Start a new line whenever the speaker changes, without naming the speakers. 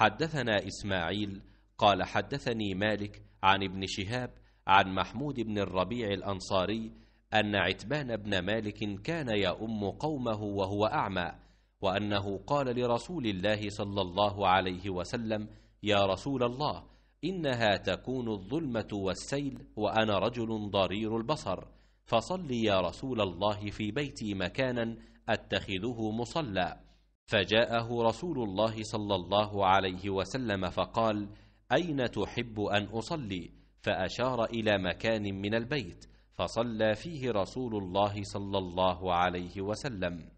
حدثنا إسماعيل قال حدثني مالك عن ابن شهاب عن محمود بن الربيع الأنصاري أن عتبان بن مالك كان يؤم قومه وهو أعمى وأنه قال لرسول الله صلى الله عليه وسلم يا رسول الله إنها تكون الظلمة والسيل وأنا رجل ضرير البصر فصل يا رسول الله في بيتي مكانا أتخذه مصلى فجاءه رسول الله صلى الله عليه وسلم فقال اين تحب ان اصلي فاشار الى مكان من البيت فصلى فيه رسول الله صلى الله عليه وسلم